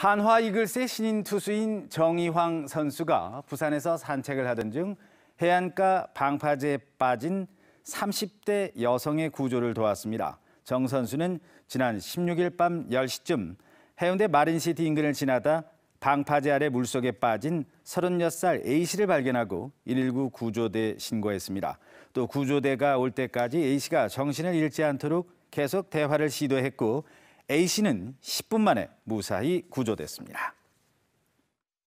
한화 이글스의 신인 투수인 정희황 선수가 부산에서 산책을 하던 중 해안가 방파제에 빠진 30대 여성의 구조를 도왔습니다. 정 선수는 지난 16일 밤 10시쯤 해운대 마린시티 인근을 지나다 방파제 아래 물속에 빠진 36살 A씨를 발견하고 119 구조대에 신고했습니다. 또 구조대가 올 때까지 A씨가 정신을 잃지 않도록 계속 대화를 시도했고 A씨는 10분 만에 무사히 구조됐습니다.